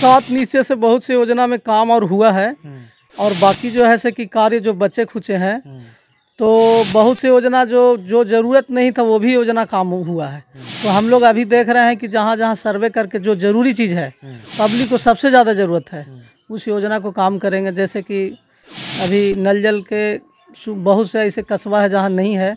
सात निश्चय से बहुत सी योजना में काम और हुआ है हम्म। और बाकी जो है से कि कार्य जो बचे खुचे हैं हम्म। तो बहुत सी योजना जो जो ज़रूरत नहीं था वो भी योजना काम हुआ है हम्म। तो हम लोग अभी देख रहे हैं कि जहाँ जहाँ सर्वे करके जो ज़रूरी चीज़ है पब्लिक को सबसे ज़्यादा ज़रूरत है उस योजना को काम करेंगे जैसे कि अभी नल जल के बहुत से ऐसे कस्बा है जहाँ नहीं है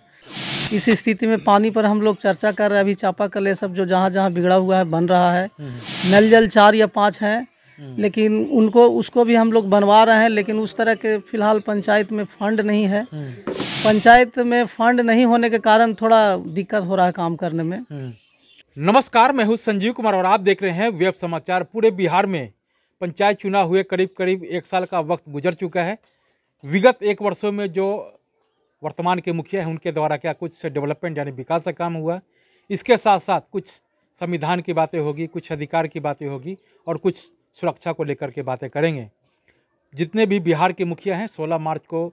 इस स्थिति में पानी पर हम लोग चर्चा कर रहे हैं अभी चापाकल सब जो जहाँ जहाँ बिगड़ा हुआ है बन रहा है हम्म। नल जल चार या पाँच हैं हम्म। लेकिन उनको उसको भी हम लोग बनवा रहे हैं लेकिन उस तरह के फिलहाल पंचायत में फंड नहीं है हम्म। पंचायत में फंड नहीं होने के कारण थोड़ा दिक्कत हो रहा है काम करने में नमस्कार मैं हूँ संजीव कुमार और आप देख रहे हैं वेब समाचार पूरे बिहार में पंचायत चुनाव हुए करीब करीब एक साल का वक्त गुजर चुका है विगत एक वर्षों में जो वर्तमान के मुखिया हैं उनके द्वारा क्या कुछ डेवलपमेंट यानी विकास का काम हुआ इसके साथ साथ कुछ संविधान की बातें होगी कुछ अधिकार की बातें होगी और कुछ सुरक्षा को लेकर के बातें करेंगे जितने भी बिहार के मुखिया हैं 16 मार्च को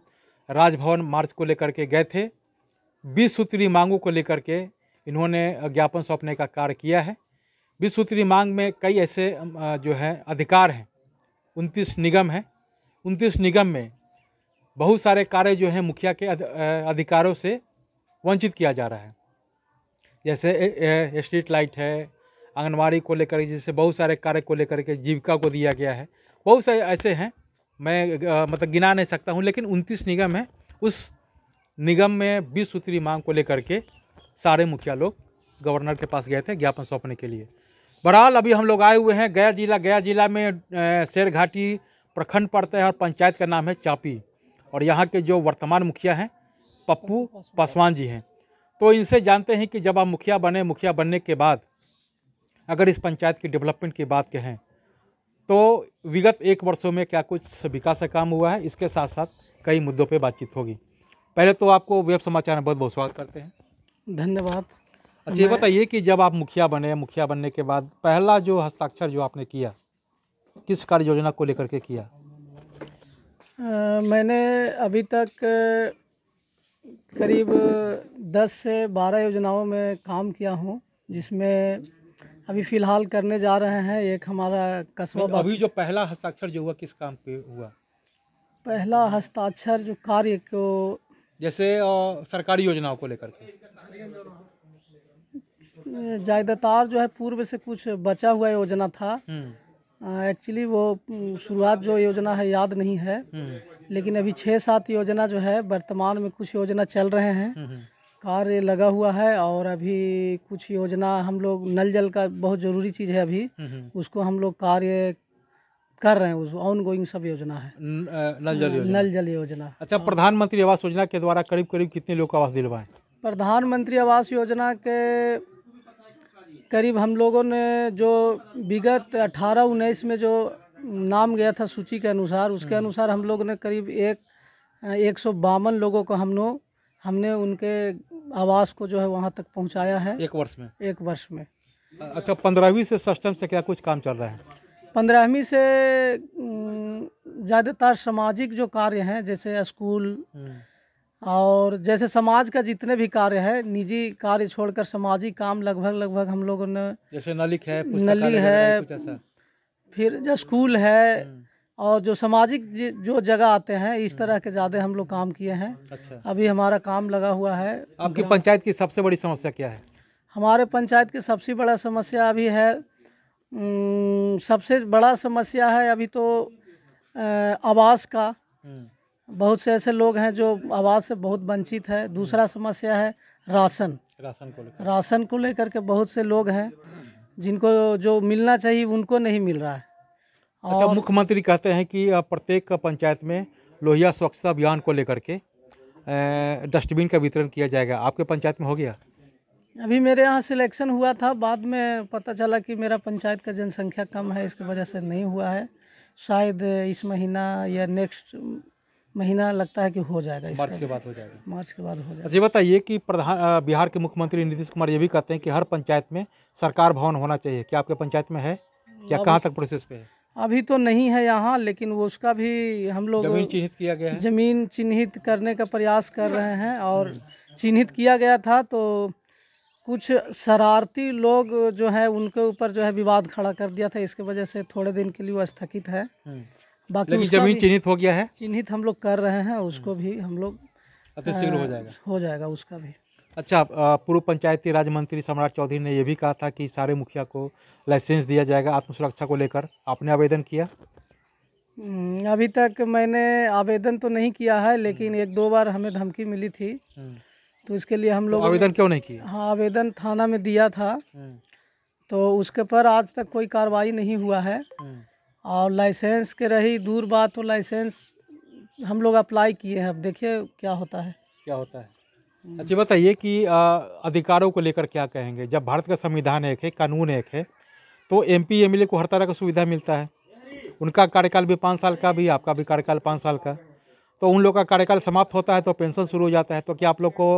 राजभवन मार्च को लेकर के गए थे बीस सूत्री मांगों को लेकर के इन्होंने ज्ञापन सौंपने का कार्य किया है बीस सूत्री मांग में कई ऐसे जो है अधिकार हैं उनतीस निगम हैं उनतीस निगम में बहुत सारे कार्य जो हैं मुखिया के अधिकारों से वंचित किया जा रहा है जैसे स्ट्रीट लाइट है आंगनबाड़ी को लेकर जैसे बहुत सारे कार्य को लेकर के जीविका को दिया गया है बहुत सारे ऐसे हैं मैं मतलब गिना नहीं सकता हूँ लेकिन उनतीस निगम हैं उस निगम में बीस सूत्री मांग को लेकर के सारे मुखिया लोग गवर्नर के पास गए थे ज्ञापन सौंपने के लिए बहरहाल अभी हम लोग आए हुए हैं गया जिला गया जिला में शेर घाटी प्रखंड पड़ता है और पंचायत का नाम है चापी और यहाँ के जो वर्तमान मुखिया हैं पप्पू पासवान जी हैं तो इनसे जानते हैं कि जब आप मुखिया बने मुखिया बनने के बाद अगर इस पंचायत की डेवलपमेंट की बात कहें तो विगत एक वर्षों में क्या कुछ विकास का काम हुआ है इसके साथ साथ कई मुद्दों पर बातचीत होगी पहले तो आपको वेब समाचार में बहुत बहुत स्वागत करते हैं धन्यवाद अच्छा ये बताइए कि जब आप मुखिया बने मुखिया बनने के बाद पहला जो हस्ताक्षर जो आपने किया किस कार्य योजना को लेकर के किया मैंने अभी तक करीब दस से बारह योजनाओं में काम किया हूँ जिसमें अभी फ़िलहाल करने जा रहे हैं एक हमारा कस्बा अभी जो पहला हस्ताक्षर जो हुआ किस काम पे हुआ पहला हस्ताक्षर जो कार्य को जैसे सरकारी योजनाओं को लेकर के ज़्यादातर जो है पूर्व से कुछ बचा हुआ योजना था हम्म। एक्चुअली वो शुरुआत जो योजना है याद नहीं है लेकिन अभी छः सात योजना जो है वर्तमान में कुछ योजना चल रहे हैं हम्म, हम्म। कार्य लगा हुआ है और अभी कुछ योजना हम लोग नल जल का बहुत ज़रूरी चीज़ है अभी हम्म, उसको हम लोग कार्य कर रहे हैं उस ऑन गोइंग सब योजना है नल जल योजना नल जल योजना अच्छा हाँ। प्रधानमंत्री आवास योजना के द्वारा करीब करीब कितने लोग को आवास दिलवाएं प्रधानमंत्री आवास योजना के करीब हम लोगों ने जो विगत अठारह उन्नीस में जो नाम गया था सूची के अनुसार उसके हम्म। अनुसार हम लोगों ने करीब एक एक सौ बावन लोगों को हम लोग हमने उनके आवास को जो है वहाँ तक पहुँचाया है एक वर्ष में एक वर्ष में अच्छा पंद्रहवीं से सिस्टम से क्या कुछ काम चल रहा है पंद्रहवीं से ज़्यादातर सामाजिक जो कार्य हैं जैसे स्कूल हम्म। और जैसे समाज का जितने भी कार्य है निजी कार्य छोड़कर सामाजिक काम लगभग लगभग हम लोगों ने जैसे नलिक है नली है फिर जो स्कूल है हम्म। और जो सामाजिक जो जगह आते हैं इस तरह हम्म। के ज़्यादा हम लोग काम किए हैं अच्छा। अभी हमारा काम लगा हुआ है आपकी पंचायत की सबसे बड़ी समस्या क्या है हमारे पंचायत की सबसे बड़ा समस्या अभी है सबसे बड़ा समस्या है अभी तो आवास का हम्म। बहुत से ऐसे लोग हैं जो आवाज़ से बहुत वंचित है दूसरा समस्या है राशन राशन को लेकर राशन को लेकर के बहुत से लोग हैं जिनको जो मिलना चाहिए उनको नहीं मिल रहा है अच्छा, और अच्छा, मुख्यमंत्री कहते हैं कि प्रत्येक पंचायत में लोहिया स्वच्छता अभियान को लेकर के डस्टबिन का वितरण किया जाएगा आपके पंचायत में हो गया अभी मेरे यहाँ सिलेक्शन हुआ था बाद में पता चला कि मेरा पंचायत का जनसंख्या कम है इसकी वजह से नहीं हुआ है शायद इस महीना या नेक्स्ट महीना लगता है कि हो जाएगा मार्च के बाद हो जाएगा मार्च के बाद हो जाएगा अच्छा, ये बताइए कि प्रधान बिहार के मुख्यमंत्री नीतीश कुमार ये भी कहते हैं कि हर पंचायत में सरकार भवन होना चाहिए क्या आपके पंचायत में है या कहाँ तक प्रोसेस पे है अभी तो नहीं है यहाँ लेकिन वो उसका भी हम लोग जमीन चिन्हित किया गया है जमीन चिन्हित करने का प्रयास कर हम्म। रहे हैं और चिन्हित किया गया था तो कुछ शरारती लोग जो है उनके ऊपर जो है विवाद खड़ा कर दिया था इसके वजह से थोड़े दिन के लिए वो स्थगित है हम्म। बाकी जमीन चिन्हित हो गया है चिन्हित हम लोग कर रहे हैं उसको भी हम लोग हो जाएगा हो जाएगा उसका भी अच्छा पूर्व पंचायती राज मंत्री सम्राट चौधरी ने यह भी कहा था कि सारे मुखिया को लाइसेंस दिया जाएगा आत्म सुरक्षा को लेकर आपने आवेदन किया हम्म, अभी तक मैंने आवेदन तो नहीं किया है लेकिन एक दो बार हमें धमकी मिली थी हम्म। तो इसके लिए हम लोग तो आवेदन क्यों नहीं किया हाँ आवेदन थाना में दिया था हम्म। तो उसके पर आज तक कोई कार्रवाई नहीं हुआ है और लाइसेंस के रही दूर बात तो लाइसेंस हम लोग अप्लाई किए हैं अब देखिए क्या होता है क्या होता है अच्छा बताइए कि आ, अधिकारों को लेकर क्या कहेंगे जब भारत का संविधान एक है कानून एक है तो एम पी एम को हर तरह का सुविधा मिलता है उनका कार्यकाल भी पाँच साल का भी आपका भी कार्यकाल पाँच साल का तो उन लोग का कार्यकाल समाप्त होता है तो पेंशन शुरू हो जाता है तो क्या आप लोग को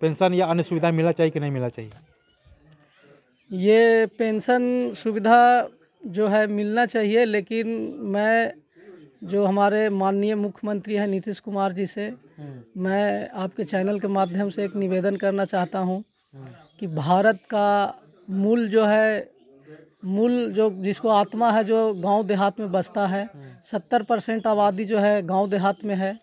पेंशन या अन्य सुविधा मिलना चाहिए कि नहीं मिलना चाहिए ये पेंशन सुविधा जो है मिलना चाहिए लेकिन मैं जो हमारे माननीय मुख्यमंत्री हैं नीतीश कुमार जी से मैं आपके चैनल के माध्यम से एक निवेदन करना चाहता हूं कि भारत का मूल जो है मूल जो जिसको आत्मा है जो गांव देहात में बसता है सत्तर परसेंट आबादी जो है गांव देहात में है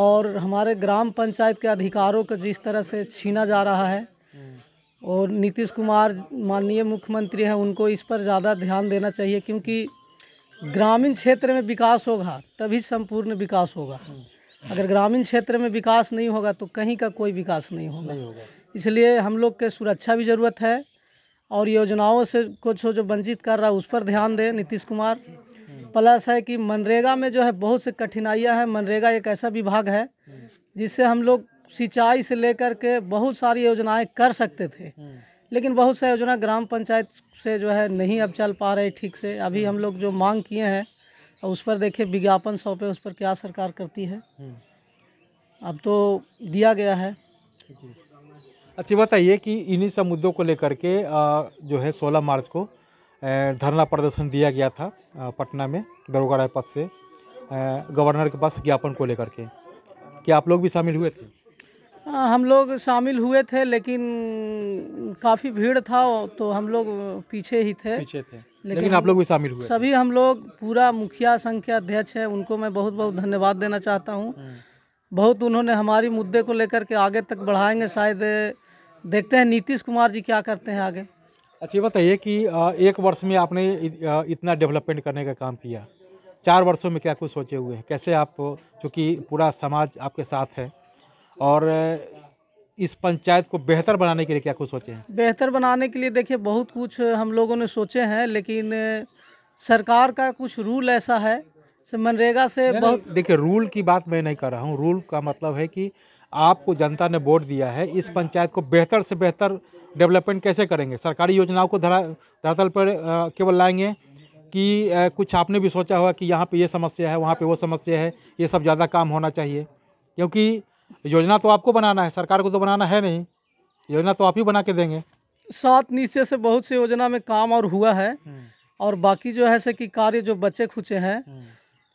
और हमारे ग्राम पंचायत के अधिकारों को जिस तरह से छीना जा रहा है और नीतीश कुमार माननीय मुख्यमंत्री हैं उनको इस पर ज़्यादा ध्यान देना चाहिए क्योंकि ग्रामीण क्षेत्र में विकास होगा तभी संपूर्ण विकास होगा अगर ग्रामीण क्षेत्र में विकास नहीं होगा तो कहीं का कोई विकास नहीं होगा, हो इसलिए हम लोग के सुरक्षा भी ज़रूरत है और योजनाओं से कुछ जो वंचित कर रहा है उस पर ध्यान दें नीतीश कुमार प्लस है कि मनरेगा में जो है बहुत से कठिनाइयां हैं मनरेगा एक ऐसा विभाग है जिससे हम लोग सिंचाई से लेकर के बहुत सारी योजनाएं कर सकते थे हम्म। लेकिन बहुत सारी योजना ग्राम पंचायत से जो है नहीं अब चल पा रहे ठीक से अभी हम लोग जो मांग किए हैं उस पर देखिए विज्ञापन सौंपे उस पर क्या सरकार करती है हम्म। अब तो दिया गया है अच्छी बताइए कि इन्हीं सब मुद्दों को लेकर के जो है 16 मार्च को धरना प्रदर्शन दिया गया था पटना में दरोगा रायपथ से गवर्नर के पास ज्ञापन को लेकर के क्या आप लोग भी शामिल हुए थे हम लोग शामिल हुए थे लेकिन काफ़ी भीड़ था तो हम लोग पीछे ही थे पीछे थे लेकिन, लेकिन आप लोग भी शामिल हुए सभी हम लोग पूरा मुखिया संघ के अध्यक्ष हैं उनको मैं बहुत बहुत धन्यवाद देना चाहता हूँ हम्म। बहुत उन्होंने हमारी मुद्दे को लेकर के आगे तक बढ़ाएंगे शायद देखते हैं नीतीश कुमार जी क्या करते हैं आगे अच्छा ये बताइए कि एक वर्ष में आपने इतना डेवलपमेंट करने का काम किया चार वर्षों में क्या कुछ सोचे हुए हैं कैसे आप चूँकि पूरा समाज आपके साथ है और इस पंचायत को बेहतर बनाने के लिए क्या कुछ सोचे हैं बेहतर बनाने के लिए देखिए बहुत कुछ हम लोगों ने सोचे हैं लेकिन सरकार का कुछ रूल ऐसा है मनरेगा से बहुत देखिए रूल की बात मैं नहीं कर रहा हूँ रूल का मतलब है कि आपको जनता ने वोट दिया है इस पंचायत को बेहतर से बेहतर डेवलपमेंट कैसे करेंगे सरकारी योजनाओं को धरा धरातल पर केवल लाएंगे कि आ, कुछ आपने भी सोचा होगा कि यहाँ पे ये समस्या है वहाँ पे वो समस्या है ये सब ज़्यादा काम होना चाहिए क्योंकि योजना तो आपको बनाना है सरकार को तो बनाना है नहीं योजना तो आप ही बना के देंगे सात निश्चय से बहुत से योजना में काम और हुआ है हम्म। और बाकी जो है से कि कार्य जो बचे खुचे हैं हम्म।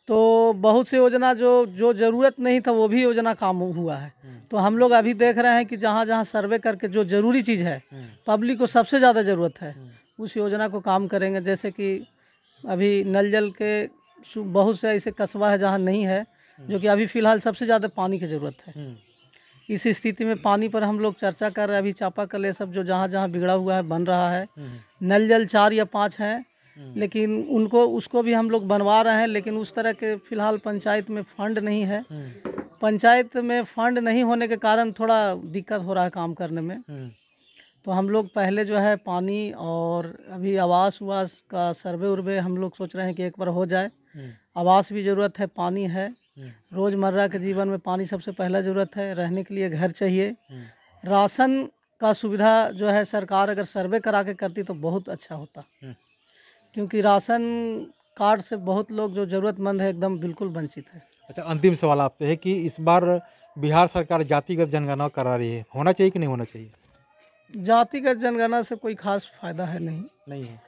तो बहुत से योजना जो जो ज़रूरत नहीं था वो भी योजना काम हुआ है हम्म। तो हम लोग अभी देख रहे हैं कि जहाँ जहाँ सर्वे करके जो ज़रूरी चीज़ है पब्लिक को सबसे ज़्यादा ज़रूरत है उस योजना को काम करेंगे जैसे कि अभी नल जल के बहुत से ऐसे कस्बा है जहाँ नहीं है हम्म। जो कि अभी फिलहाल सबसे ज़्यादा पानी की ज़रूरत है हम्म। इस स्थिति में पानी पर हम लोग चर्चा कर रहे हैं अभी चापाकल ये सब जो जहाँ जहाँ बिगड़ा हुआ है बन रहा है हम्म। नल जल चार या पाँच हैं लेकिन उनको उसको भी हम लोग बनवा रहे हैं लेकिन उस तरह के फिलहाल पंचायत में फंड नहीं है पंचायत में फंड नहीं होने के कारण थोड़ा दिक्कत हो रहा है काम करने में तो हम लोग पहले जो है पानी और अभी आवास उवास का सर्वे उर्वे हम लोग सोच रहे हैं कि एक बार हो जाए आवास भी ज़रूरत है पानी है रोज़मर्रा के जीवन में पानी सबसे पहला ज़रूरत है रहने के लिए घर चाहिए राशन का सुविधा जो है सरकार अगर सर्वे करा के करती तो बहुत अच्छा होता क्योंकि राशन कार्ड से बहुत लोग जो ज़रूरतमंद है एकदम बिल्कुल वंचित है अच्छा अंतिम सवाल आपसे है कि इस बार बिहार सरकार जातिगत जनगणना करा रही है होना चाहिए कि नहीं होना चाहिए जातिगत जनगणना से कोई खास फायदा है नहीं नहीं है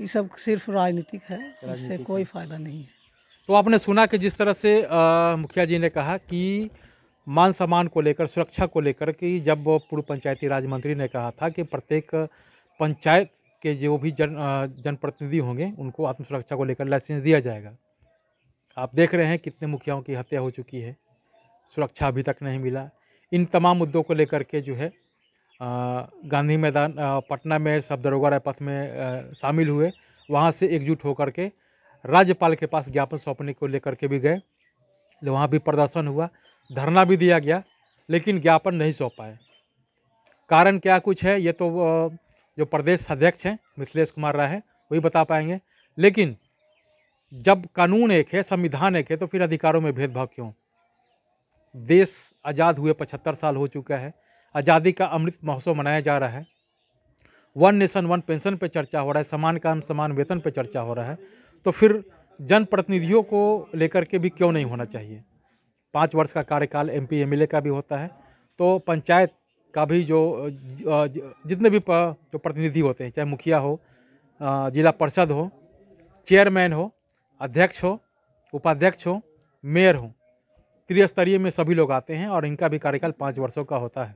ये सब सिर्फ राजनीतिक है इससे कोई फायदा नहीं है तो आपने सुना कि जिस तरह से मुखिया जी ने कहा कि मान सम्मान को लेकर सुरक्षा को लेकर कि जब पूर्व पंचायती राज मंत्री ने कहा था कि प्रत्येक पंचायत के जो भी जन जनप्रतिनिधि होंगे उनको आत्मसुरक्षा को लेकर लाइसेंस दिया जाएगा आप देख रहे हैं कितने मुखियाओं की हत्या हो चुकी है सुरक्षा अभी तक नहीं मिला इन तमाम मुद्दों को लेकर के जो है गांधी मैदान पटना में सब दरोगा रायपथ में शामिल हुए वहाँ से एकजुट होकर के राज्यपाल के पास ज्ञापन सौंपने को लेकर के भी गए तो वहाँ भी प्रदर्शन हुआ धरना भी दिया गया लेकिन ज्ञापन नहीं सौंप पाए कारण क्या कुछ है ये तो जो प्रदेश अध्यक्ष हैं मिथिलेश कुमार राय हैं वही बता पाएंगे लेकिन जब कानून एक है संविधान एक है तो फिर अधिकारों में भेदभाव क्यों देश आज़ाद हुए पचहत्तर साल हो चुका है आज़ादी का अमृत महोत्सव मनाया जा रहा है वन नेशन वन पेंशन पे चर्चा हो रहा है समान काम समान वेतन पे चर्चा हो रहा है तो फिर जनप्रतिनिधियों को लेकर के भी क्यों नहीं होना चाहिए पाँच वर्ष का कार्यकाल एम पी एम का भी होता है तो पंचायत का भी जो जितने भी जो प्रतिनिधि होते हैं चाहे मुखिया हो जिला परिषद हो चेयरमैन हो अध्यक्ष हो उपाध्यक्ष हो मेयर हो त्रिस्तरीय में सभी लोग आते हैं और इनका भी कार्यकाल पाँच वर्षों का होता है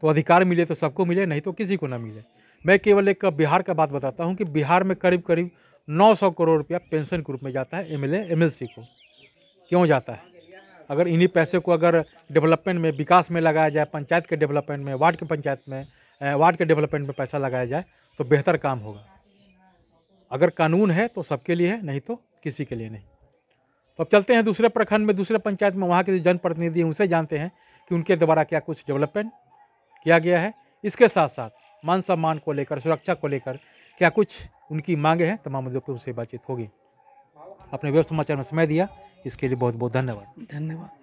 तो अधिकार मिले तो सबको मिले नहीं तो किसी को ना मिले मैं केवल एक बिहार का बात बताता हूँ कि बिहार में करीब करीब 900 करोड़ रुपया पेंशन के रूप में जाता है एमएलए एमएलसी को क्यों जाता है अगर इन्हीं पैसे को अगर डेवलपमेंट में विकास में लगाया जाए पंचायत के डेवलपमेंट में वार्ड के पंचायत में वार्ड के डेवलपमेंट में पैसा लगाया जाए तो बेहतर काम होगा अगर कानून है तो सबके लिए है नहीं तो किसी के लिए नहीं तो अब चलते हैं दूसरे प्रखंड में दूसरे पंचायत में वहाँ के जो जनप्रतिनिधि हैं उनसे जानते हैं कि उनके द्वारा क्या कुछ डेवलपमेंट किया गया है इसके साथ साथ मान सम्मान को लेकर सुरक्षा को लेकर क्या कुछ उनकी मांगे हैं तमाम मुद्दों पर उनसे बातचीत होगी अपने वेब समाचार में समय दिया इसके लिए बहुत बहुत धन्यवाद धन्यवाद